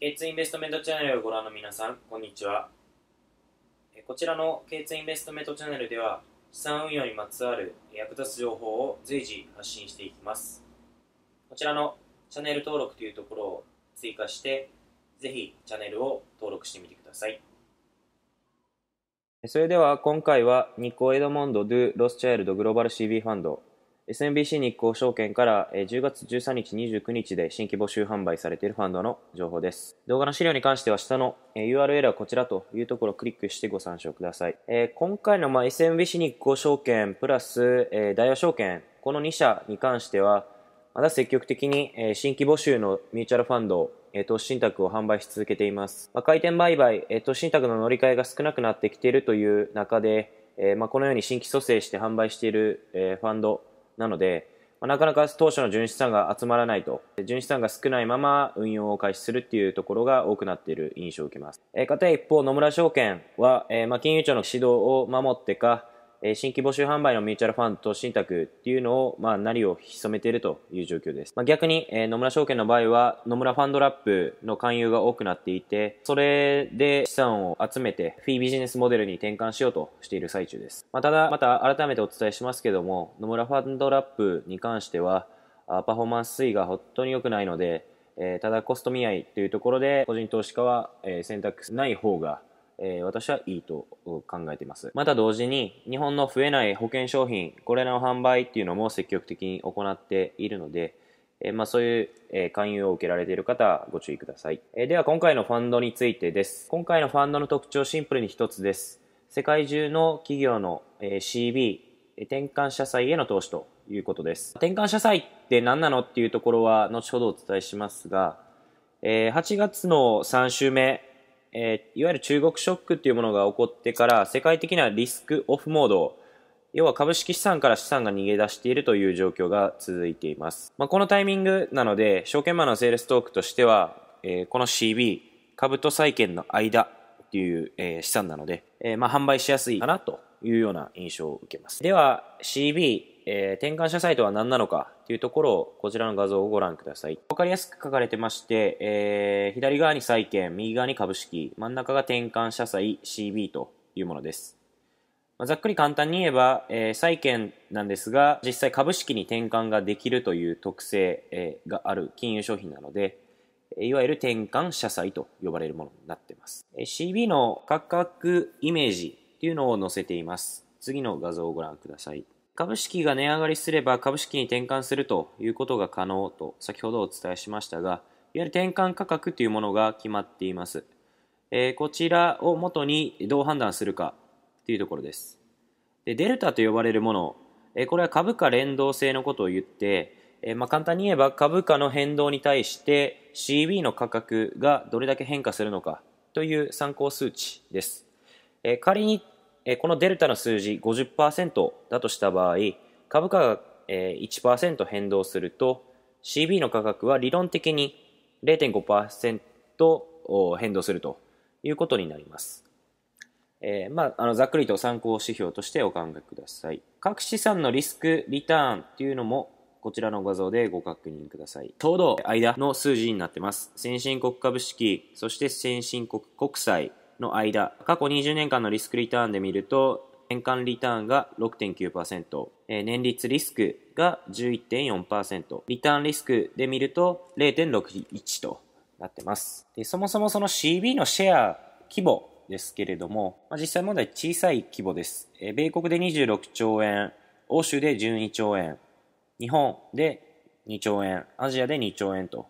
ケ2ツインベストメントチャンネルをご覧の皆さん、こんにちは。こちらのケ2ツインベストメントチャンネルでは、資産運用にまつわる役立つ情報を随時発信していきます。こちらのチャンネル登録というところを追加して、ぜひチャンネルを登録してみてください。それでは今回はニコ・エドモンド・ドゥ・ロスチャイルド・グローバル CB ファンド SMBC 日興証券から10月13日29日で新規募集販売されているファンドの情報です。動画の資料に関しては下の URL はこちらというところをクリックしてご参照ください。えー、今回のま SMBC 日興証券プラス、えー、イヤ証券、この2社に関しては、まだ積極的に新規募集のミューチャルファンド投資信託を販売し続けています。まあ、回転売買、投資信託の乗り換えが少なくなってきているという中で、えー、まこのように新規蘇生して販売しているファンドなので、まあ、なかなか当初の純資産が集まらないと、純資産が少ないまま運用を開始するっていうところが多くなっている印象を受けます。えー、かた一方、野村証券は、えー、まあ、金融庁の指導を守ってか、え新規募集販売のミューチャルファンド信託っていうのを、まあ、なりを潜めているという状況です。まあ、逆に、え野村証券の場合は、野村ファンドラップの勧誘が多くなっていて、それで資産を集めて、フィービジネスモデルに転換しようとしている最中です。まあ、ただ、また改めてお伝えしますけども、野村ファンドラップに関しては、あパフォーマンス推移が本当に良くないので、えただコスト見合いというところで、個人投資家は、え選択ない方がえー、私はいいと考えています。また同時に、日本の増えない保険商品、これらの販売っていうのも積極的に行っているので、えー、まあ、そういう、えー、勧誘を受けられている方、ご注意ください。えでは今回のファンドについてです。今回のファンドの特徴、シンプルに一つです。世界中の企業の、え CB、転換社債への投資ということです。転換社債って何なのっていうところは後ほどお伝えしますが、え8月の3週目えー、いわゆる中国ショックっていうものが起こってから世界的なリスクオフモード要は株式資産から資産が逃げ出しているという状況が続いています、まあ、このタイミングなので証券マンのセールストークとしては、えー、この CB 株と債券の間っていう、えー、資産なので、えー、まあ販売しやすいかなというような印象を受けますでは CB えー、転換者サイトは何なのかというところをこちらの画像をご覧ください。わかりやすく書かれてまして、えー、左側に債券、右側に株式、真ん中が転換社債 CB というものです。まあ、ざっくり簡単に言えば、えー、債券なんですが、実際株式に転換ができるという特性、えー、がある金融商品なので、いわゆる転換社債と呼ばれるものになっています。えー、CB の価格イメージというのを載せています。次の画像をご覧ください。株式が値上がりすれば株式に転換するということが可能と先ほどお伝えしましたが、いわゆる転換価格というものが決まっています。えー、こちらを元にどう判断するかというところです。でデルタと呼ばれるもの、えー、これは株価連動性のことを言って、えー、まあ、簡単に言えば株価の変動に対して CB の価格がどれだけ変化するのかという参考数値です。え仮にえこのデルタの数字50%だとした場合、株価が、え1%変動すると、CB の価格は理論的に0.5%変動するということになります。えー、まあ、あの、ざっくりと参考指標としてお考えください。各資産のリスク、リターンというのも、こちらの画像でご確認ください。ちょうど間の数字になってます。先進国株式、そして先進国国債、の間、過去20年間のリスクリターンで見ると、年間リターンが6.9%、ー、年率リスクが11.4%、リターンリスクで見ると0.61となってます。でそもそもその CB のシェア規模ですけれども、まあ、実際問題小さい規模です。え米国で26兆円、欧州で12兆円、日本で2兆円、アジアで2兆円と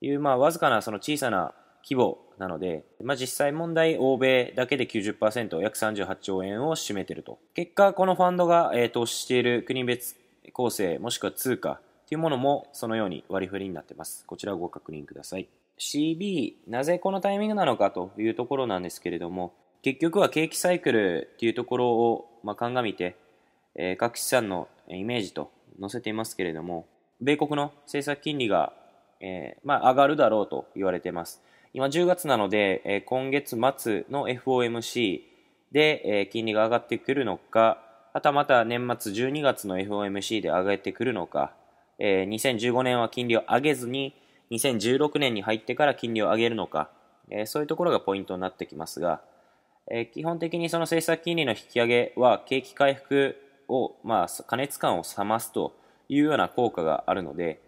いう、まあ、わずかなその小さな規模なので、まあ、実際問題欧米だけで90%約38兆円を占めていると結果このファンドが、えー、投資している国別構成もしくは通貨というものもそのように割り振りになっていますこちらをご確認ください CB なぜこのタイミングなのかというところなんですけれども結局は景気サイクルというところを、まあ、鑑みて、えー、各資産のイメージと載せていますけれども米国の政策金利が、えー、まあ、上がるだろうと言われています今10月なので、えー、今月末の FOMC で、えー、金利が上がってくるのか、はたまた年末12月の FOMC で上がってくるのか、えー、2015年は金利を上げずに、2016年に入ってから金利を上げるのか、えー、そういうところがポイントになってきますが、えー、基本的にその政策金利の引き上げは景気回復を、まあ、過熱感を冷ますというような効果があるので、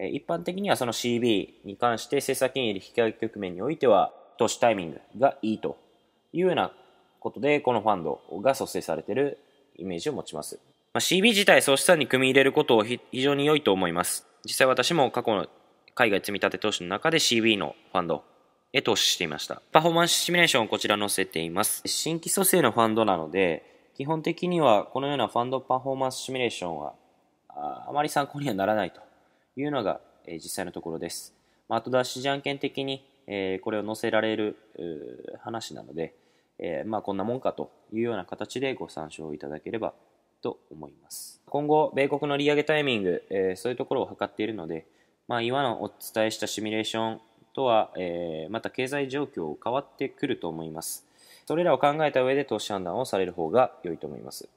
一般的にはその CB に関して政策金利引き上げ局面においては投資タイミングがいいというようなことでこのファンドが蘇生されているイメージを持ちます、まあ、CB 自体総資産に組み入れることを非常に良いと思います実際私も過去の海外積立投資の中で CB のファンドへ投資していましたパフォーマンスシミュレーションをこちら載せています新規蘇生のファンドなので基本的にはこのようなファンドパフォーマンスシミュレーションはあまり参考にはならないというのが、え実際のところです。ま後出しじゃんけん的に、えこれを載せられる話なので、えまあ、こんなもんかというような形でご参照いただければと思います。今後、米国の利上げタイミング、えそういうところを図っているので、まあ、今のお伝えしたシミュレーションとは、えまた経済状況変わってくると思います。それらを考えた上で投資判断をされる方が良いと思います。